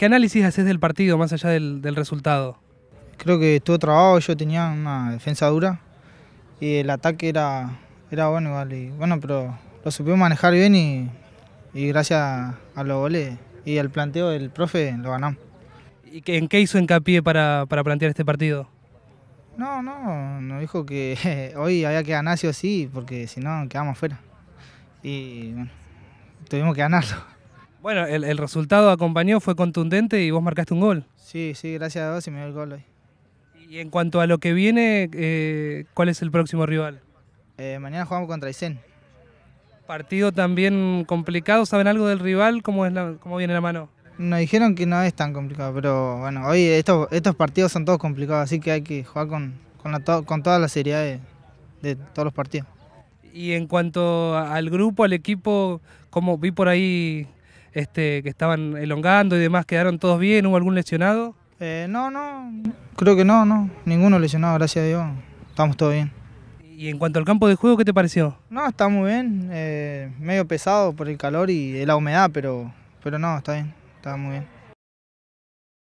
¿Qué análisis haces del partido más allá del, resultado? Creo que estuvo trabado, yo tenía una defensa dura y el ataque era, bueno igual. bueno, pero lo supimos manejar bien y, gracias a los goles y al planteo del profe lo ganamos. ¿Y en qué hizo hincapié para, plantear este partido? No, no, nos dijo que hoy había que ganar sí o porque si no quedamos fuera. Y bueno, tuvimos que ganarlo. Bueno, el, resultado acompañó, fue contundente y vos marcaste un gol. Sí, sí, gracias a Dios y me dio el gol hoy. Y en cuanto a lo que viene, eh, ¿cuál es el próximo rival? Eh, mañana jugamos contra Isen. Partido también complicado, ¿saben algo del rival? ¿Cómo, es la, cómo viene la mano? Nos dijeron que no es tan complicado, pero bueno, hoy estos, estos partidos son todos complicados, así que hay que jugar con, con, toda la seriedad de, de todos los partidos. Y en cuanto al grupo, al equipo, como vi por ahí este, que estaban elongando y demás, quedaron todos bien, hubo algún lesionado? Eh, no, no, creo que no, no, ninguno lesionado, gracias a Dios, estamos todos bien. ¿Y en cuanto al campo de juego, qué te pareció? No, está muy bien, eh, medio pesado por el calor y la humedad, pero, pero no, está bien, está muy bien.